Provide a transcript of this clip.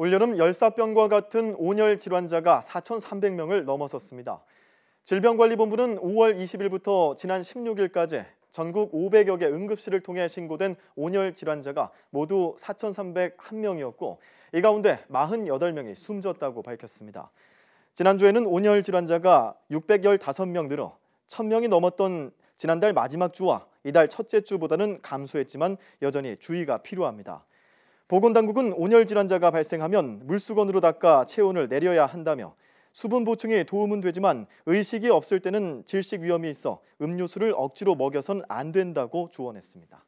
올여름 열사병과 같은 온열 질환자가 4,300명을 넘어섰습니다. 질병관리본부는 5월 20일부터 지난 16일까지 전국 500여 개 응급실을 통해 신고된 온열 질환자가 모두 4,301명이었고 이 가운데 48명이 숨졌다고 밝혔습니다. 지난주에는 온열 질환자가 615명 늘어 1,000명이 넘었던 지난달 마지막 주와 이달 첫째 주보다는 감소했지만 여전히 주의가 필요합니다. 보건당국은 온열 질환자가 발생하면 물수건으로 닦아 체온을 내려야 한다며 수분 보충에 도움은 되지만 의식이 없을 때는 질식 위험이 있어 음료수를 억지로 먹여선 안 된다고 조언했습니다.